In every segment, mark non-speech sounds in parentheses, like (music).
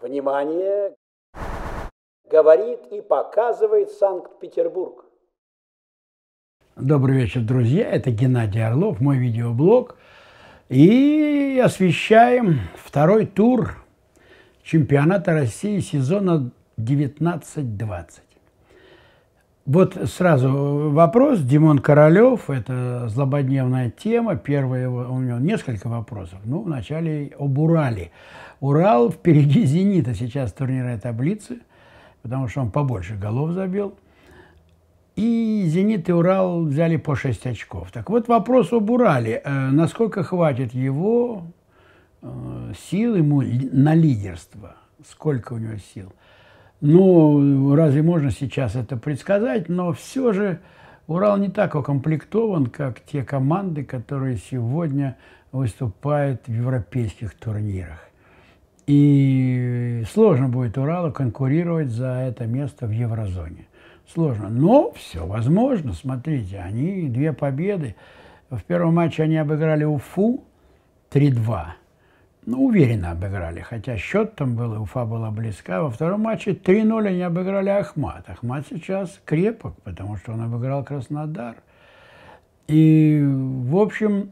Внимание! Говорит и показывает Санкт-Петербург. Добрый вечер, друзья. Это Геннадий Орлов, мой видеоблог. И освещаем второй тур чемпионата России сезона 19-20. Вот сразу вопрос. Димон Королев, это злободневная тема. Первое его, у него несколько вопросов. Ну, вначале об Урале. Урал впереди «Зенита» сейчас турнирной таблицы, потому что он побольше голов забил. И «Зенит» и «Урал» взяли по 6 очков. Так вот вопрос об Урале. Э, насколько хватит его э, сил ему на лидерство? Сколько у него сил? Ну, разве можно сейчас это предсказать? Но все же Урал не так укомплектован, как те команды, которые сегодня выступают в европейских турнирах. И сложно будет Уралу конкурировать за это место в еврозоне. Сложно. Но все возможно. Смотрите, они две победы. В первом матче они обыграли Уфу 3 ну, уверенно обыграли, хотя счет там был, и Уфа была близка. Во втором матче 3-0 они обыграли Ахмат. Ахмат сейчас крепок, потому что он обыграл Краснодар. И, в общем,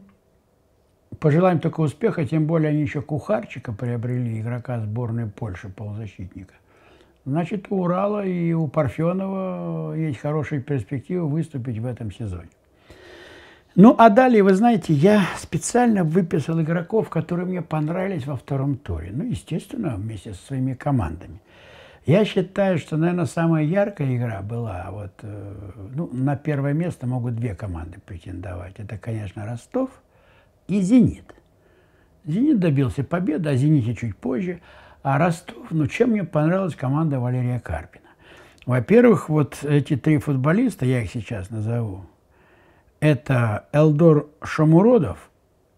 пожелаем только успеха, тем более они еще Кухарчика приобрели, игрока сборной Польши, полузащитника. Значит, у Урала и у Парфенова есть хорошие перспективы выступить в этом сезоне. Ну, а далее, вы знаете, я специально выписал игроков, которые мне понравились во втором туре. Ну, естественно, вместе со своими командами. Я считаю, что, наверное, самая яркая игра была, вот, э, ну, на первое место могут две команды претендовать. Это, конечно, Ростов и «Зенит». «Зенит» добился победы, а «Зените» чуть позже. А Ростов, ну, чем мне понравилась команда Валерия Карпина? Во-первых, вот эти три футболиста, я их сейчас назову, это Элдор Шамуродов,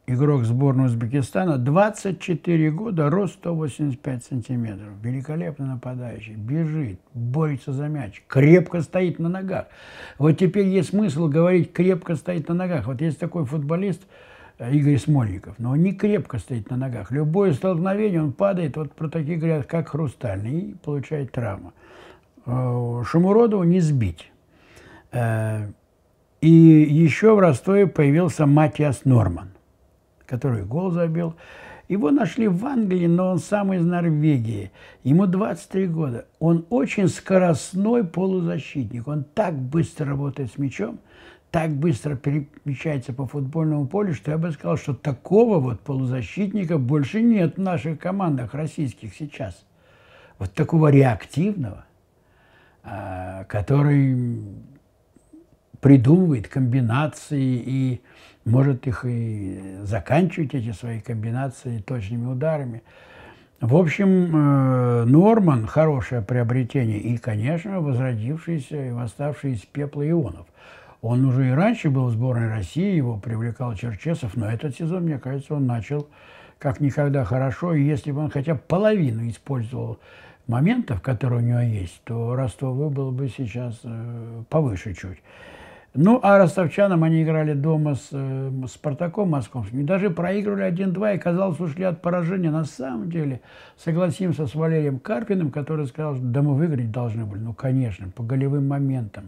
игрок сборной Узбекистана, 24 года, рост 185 сантиметров, великолепный нападающий, бежит, борется за мяч, крепко стоит на ногах. Вот теперь есть смысл говорить «крепко стоит на ногах». Вот есть такой футболист э, Игорь Смольников, но он не крепко стоит на ногах. Любое столкновение, он падает, вот про такие говорят, как хрустальный, и получает травму. Э, Шамуродову не сбить. Э, и еще в Ростове появился Матиас Норман, который гол забил. Его нашли в Англии, но он сам из Норвегии. Ему 23 года. Он очень скоростной полузащитник. Он так быстро работает с мячом, так быстро перемещается по футбольному полю, что я бы сказал, что такого вот полузащитника больше нет в наших командах российских сейчас. Вот такого реактивного, а, который придумывает комбинации и может их и заканчивать, эти свои комбинации, точными ударами. В общем, э, Норман – хорошее приобретение и, конечно, возродившийся и восставший из пепла Ионов. Он уже и раньше был в сборной России, его привлекал Черчесов, но этот сезон, мне кажется, он начал как никогда хорошо. И если бы он хотя бы половину использовал моментов, которые у него есть, то Ростов был бы сейчас э, повыше чуть. Ну, а ростовчанам они играли дома с э, Спартаком московским. И даже проигрывали 1-2 и, казалось, ушли от поражения. На самом деле, согласимся с Валерием Карпиным, который сказал, что да мы выиграть должны были. Ну, конечно, по голевым моментам,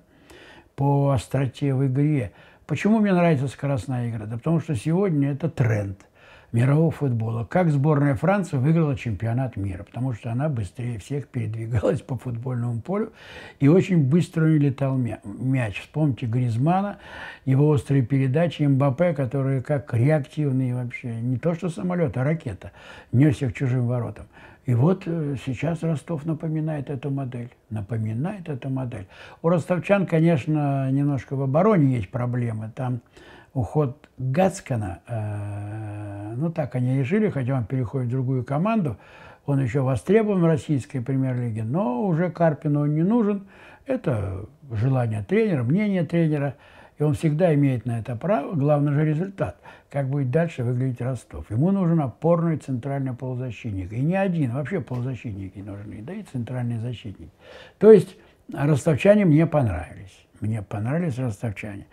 по остроте в игре. Почему мне нравится скоростная игра? Да потому что сегодня это тренд – мирового футбола. Как сборная Франции выиграла чемпионат мира, потому что она быстрее всех передвигалась по футбольному полю и очень быстро летал мяч. Вспомните Гризмана, его острые передачи, МБП, которые как реактивные вообще, не то что самолет, а ракета, нес их к чужим воротам. И вот э, сейчас Ростов напоминает эту модель. Напоминает эту модель. У ростовчан, конечно, немножко в обороне есть проблемы. Там уход Гацкана, э, ну так они и жили, хотя он переходит в другую команду, он еще востребован в российской премьер-лиге, но уже Карпину он не нужен. Это желание тренера, мнение тренера, и он всегда имеет на это право. Главное же результат. Как будет дальше выглядеть Ростов. Ему нужен опорный центральный полузащитник. И не один, вообще полузащитники нужны, да и центральный защитник. То есть ростовчане мне понравились. Мне понравились ростовчане.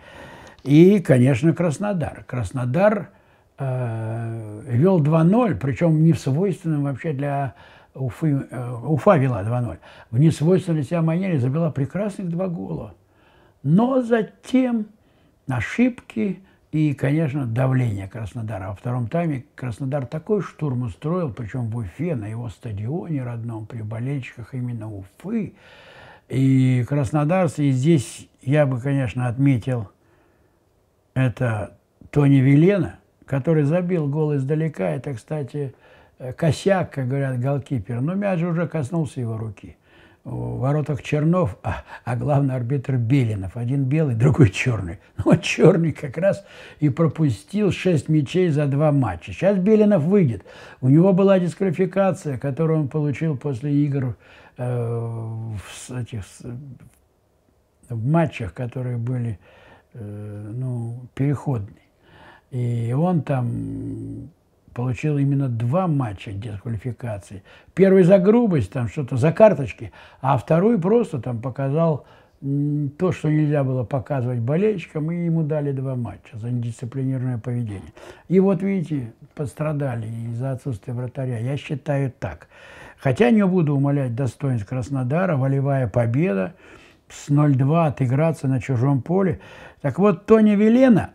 И, конечно, Краснодар. Краснодар э, вел 2-0, причем не в свойственном вообще для Уфы, э, Уфа вела 2-0. В несвойственной себя манере забила прекрасных два гола. Но затем ошибки и, конечно, давление Краснодара. Во втором тайме Краснодар такой штурм устроил, причем в Уфе, на его стадионе родном, при болельщиках именно Уфы. И краснодарцы, и здесь я бы, конечно, отметил – это Тони Велена, который забил гол издалека. Это, кстати, э, косяк, как говорят, голкипер. Но мяч уже коснулся его руки. В воротах Чернов, а, а главный арбитр Белинов. Один белый, другой черный. (laughs) Ну, вот черный как раз и пропустил 6 мячей за два матча. Сейчас Белинов выйдет. У него была дисквалификация, которую он получил после игр э, в, этих, в матчах, которые были Э, ну, переходный. И он там получил именно два матча дисквалификации. Первый за грубость, там что-то за карточки, а второй просто там показал то, что нельзя было показывать болельщикам, и ему дали два матча за недисциплинированное поведение. И вот, видите, пострадали из-за отсутствия вратаря. Я считаю так. Хотя не буду умолять достоинств Краснодара, волевая победа, с 0-2 отыграться на чужом поле. Так вот, Тони Велена,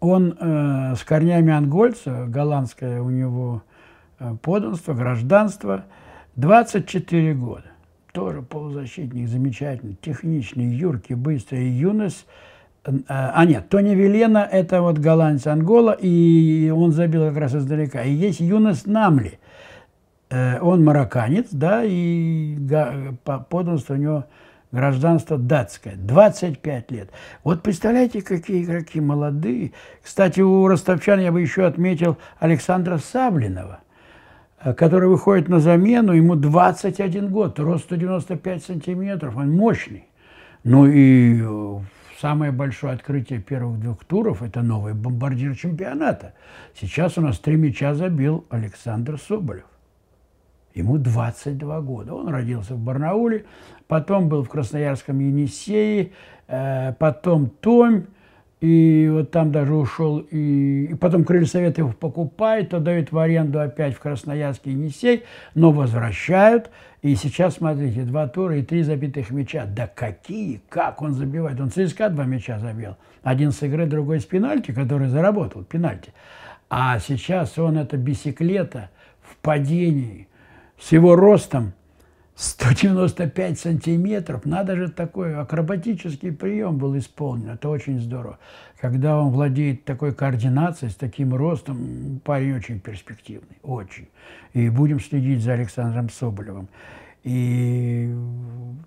он э, с корнями ангольца, голландское у него э, подданство, гражданство, 24 года. Тоже полузащитник, замечательный, техничный, юркий, быстрый, юность. Э, а нет, Тони Велена – это вот голландец Ангола, и он забил как раз издалека. И есть Юнес Намли. Э, он марокканец, да, и подданство у него – гражданство датское, 25 лет. Вот представляете, какие игроки молодые. Кстати, у ростовчан я бы еще отметил Александра Саблинова, э, который выходит на замену, ему 21 год, рост 195 сантиметров, он мощный. Ну и э, самое большое открытие первых двух туров – это новый бомбардир чемпионата. Сейчас у нас три мяча забил Александр Соболев. Ему 22 года. Он родился в Барнауле, потом был в Красноярском Енисее, э, потом Томь, и вот там даже ушел, и, и потом Крыльсовет его покупает, то дают в аренду опять в Красноярский Енисей, но возвращают. И сейчас, смотрите, два тура и три забитых мяча. Да какие, как он забивает. Он ЦСКА два мяча забил. Один с игры, другой с пенальти, который заработал пенальти. А сейчас он это бисеклета в падении – с его ростом 195 сантиметров. Надо же такой акробатический прием был исполнен. Это очень здорово. Когда он владеет такой координацией, с таким ростом, парень очень перспективный. Очень. И будем следить за Александром Соболевым. И,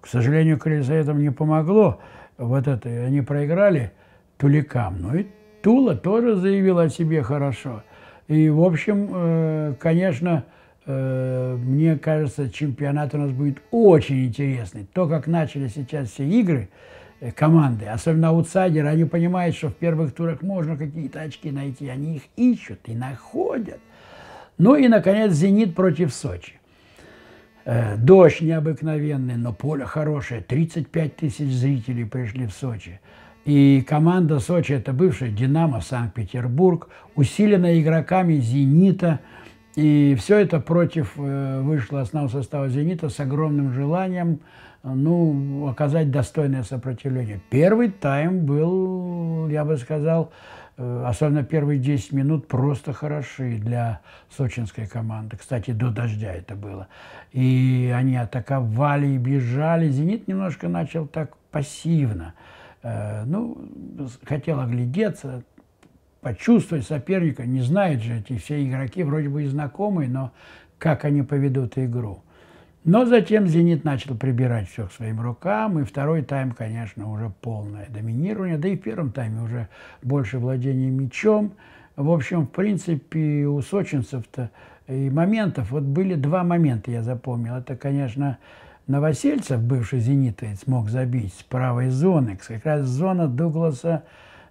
к сожалению, колесо этому не помогло. Вот это, они проиграли Туликам. Ну и Тула тоже заявила о себе хорошо. И, в общем, э, конечно, Э, мне кажется, чемпионат у нас будет очень интересный. То, как начали сейчас все игры, э, команды, особенно аутсайдеры, они понимают, что в первых турах можно какие-то очки найти. Они их ищут и находят. Ну и, наконец, «Зенит» против «Сочи». Э, дождь необыкновенный, но поле хорошее. 35 тысяч зрителей пришли в Сочи. И команда Сочи – это бывшая «Динамо» Санкт-Петербург, усиленная игроками «Зенита», и все это против э, вышло основного состава «Зенита» с огромным желанием э, ну, оказать достойное сопротивление. Первый тайм был, я бы сказал, э, особенно первые 10 минут, просто хороши для сочинской команды. Кстати, до дождя это было. И они атаковали и бежали. «Зенит» немножко начал так пассивно. Ну, хотел оглядеться, почувствовать соперника. Не знают же эти все игроки, вроде бы и знакомые, но как они поведут игру. Но затем «Зенит» начал прибирать все к своим рукам, и второй тайм, конечно, уже полное доминирование, да и в первом тайме уже больше владения мячом. В общем, в принципе, у сочинцев-то и моментов, вот были два момента, я запомнил. Это, конечно, Новосельцев, бывший зенитовец, смог забить с правой зоны, как раз зона Дугласа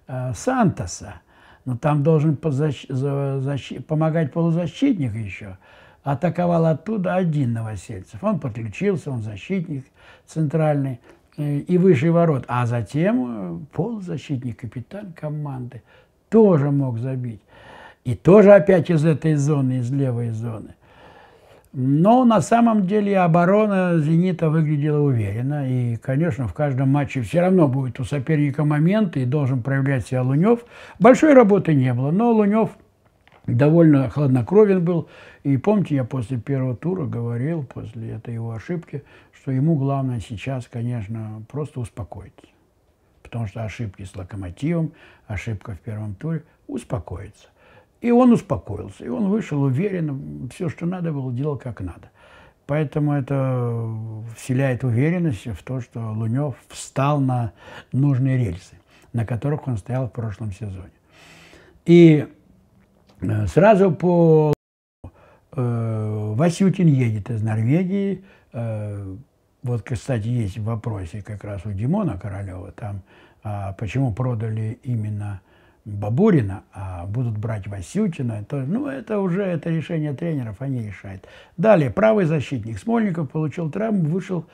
э, Сантоса – но там должен помогать полузащитник еще. Атаковал оттуда один Новосельцев. Он подключился, он защитник центральный э, и выше ворот. А затем э, полузащитник, капитан команды тоже мог забить. И тоже опять из этой зоны, из левой зоны. Но на самом деле оборона «Зенита» выглядела уверенно. И, конечно, в каждом матче все равно будет у соперника момент, и должен проявлять себя Лунев. Большой работы не было, но Лунев довольно хладнокровен был. И помните, я после первого тура говорил, после этой его ошибки, что ему главное сейчас, конечно, просто успокоиться. Потому что ошибки с «Локомотивом», ошибка в первом туре – успокоиться. И он успокоился, и он вышел уверенно, все, что надо было, делал как надо. Поэтому это вселяет уверенность в то, что Лунев встал на нужные рельсы, на которых он стоял в прошлом сезоне. И э, сразу по э, Васютин едет из Норвегии. Э, вот, кстати, есть вопросы как раз у Димона Королева там, а почему продали именно Бабурина, а будут брать Васютина, то, ну, это уже это решение тренеров, они решают. Далее, правый защитник Смольников получил травму, вышел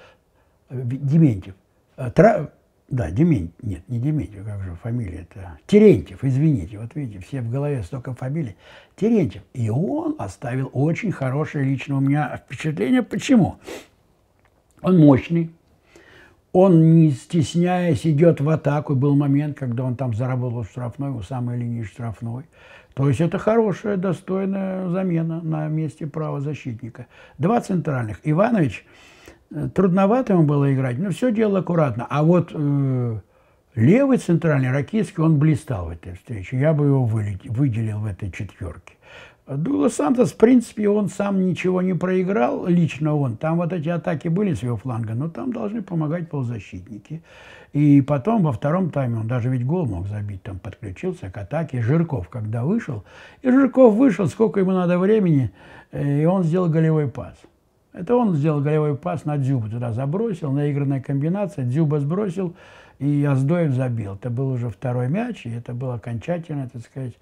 э, Дементьев. Э, тра... Да, Дементьев, нет, не Дементьев, как же фамилия это? Терентьев, извините, вот видите, все в голове столько фамилий. Терентьев. И он оставил очень хорошее личное у меня впечатление. Почему? Он мощный, он, не стесняясь, идет в атаку. Был момент, когда он там заработал штрафной, у самой линии штрафной. То есть это хорошая, достойная замена на месте правозащитника. Два центральных. Иванович, э, трудновато ему было играть, но все делал аккуратно. А вот э, левый центральный, Ракитский, он блистал в этой встрече. Я бы его выделил в этой четверке. Дуглас Сантос, в принципе, он сам ничего не проиграл, лично он. Там вот эти атаки были с его фланга, но там должны помогать полузащитники. И потом во втором тайме он даже ведь гол мог забить, там подключился к атаке. Жирков когда вышел, и Жирков вышел, сколько ему надо времени, э, и он сделал голевой пас. Это он сделал голевой пас на Дзюбу, туда забросил, наигранная комбинация, Дзюба сбросил, и Аздоев забил. Это был уже второй мяч, и это было окончательное, так сказать,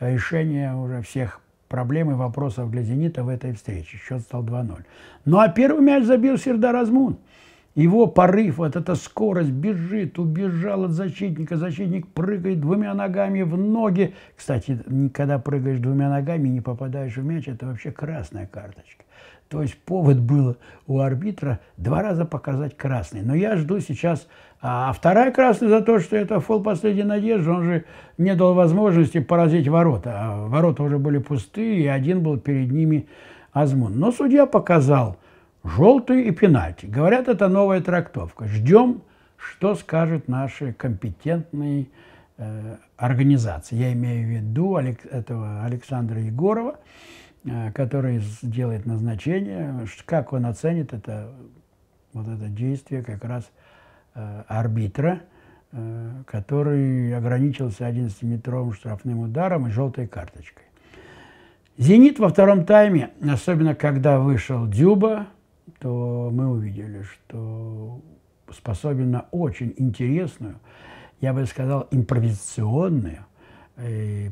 решение уже всех проблем и вопросов для «Зенита» в этой встрече. Счет стал 2-0. Ну а первый мяч забил Сердар Азмун. Его порыв, вот эта скорость, бежит, убежал от защитника. Защитник прыгает двумя ногами в ноги. Кстати, когда прыгаешь двумя ногами и не попадаешь в мяч, это вообще красная карточка. То есть повод было у арбитра два раза показать красный. Но я жду сейчас а вторая красная за то, что это фол последней надежды. Он же не дал возможности поразить ворота. А ворота уже были пустые, и один был перед ними Азмун. Но судья показал желтую и пенальти. Говорят, это новая трактовка. Ждем, что скажут наши компетентные э, организации. Я имею в виду Алек, этого Александра Егорова, э, который сделает назначение, как он оценит это, вот это действие как раз – Э, арбитра, э, который ограничился 11-метровым штрафным ударом и желтой карточкой. «Зенит» во втором тайме, особенно когда вышел Дюба, то мы увидели, что способен на очень интересную, я бы сказал, импровизационную,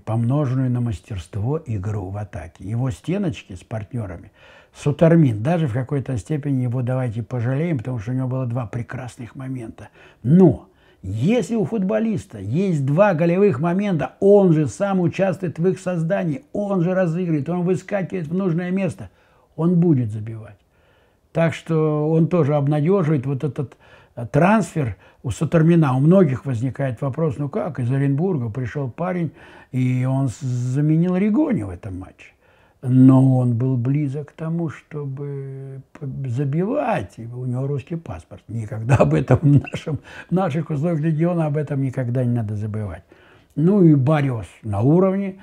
помноженную на мастерство игру в атаке. Его стеночки с партнерами Сутармин. Даже в какой-то степени его давайте пожалеем, потому что у него было два прекрасных момента. Но если у футболиста есть два голевых момента, он же сам участвует в их создании, он же разыгрывает, он выскакивает в нужное место, он будет забивать. Так что он тоже обнадеживает вот этот э, трансфер у Сатурмина. У многих возникает вопрос, ну как, из Оренбурга пришел парень, и он заменил Ригони в этом матче но он был близок к тому, чтобы забивать его. У него русский паспорт. Никогда об этом в, нашем, в наших условиях региона об этом никогда не надо забывать. Ну и Борис на уровне.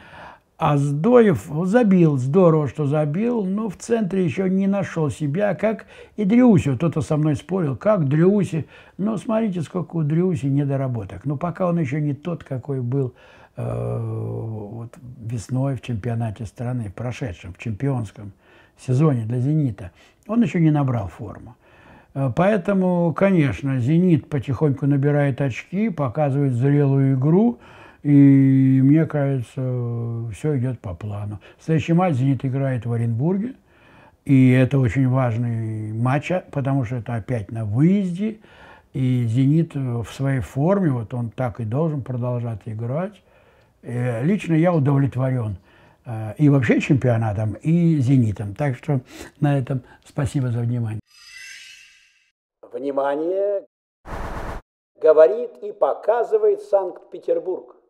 А Сдоев забил, здорово, что забил, но в центре еще не нашел себя, как и Дрюси. Кто-то со мной спорил, как Дрюси. Но смотрите, сколько у Дрюси недоработок. Но пока он еще не тот, какой был Э, вот весной в чемпионате страны, в прошедшем, в чемпионском сезоне для «Зенита», он еще не набрал форму. Э, поэтому, конечно, «Зенит» потихоньку набирает очки, показывает зрелую игру, и, мне кажется, все идет по плану. следующий матч «Зенит» играет в Оренбурге, и это очень важный матч, а, потому что это опять на выезде, и «Зенит» в своей форме, вот он так и должен продолжать играть, Э, лично я удовлетворен э, и вообще чемпионатом, и «Зенитом». Так что на этом спасибо за внимание. Внимание! Говорит и показывает Санкт-Петербург.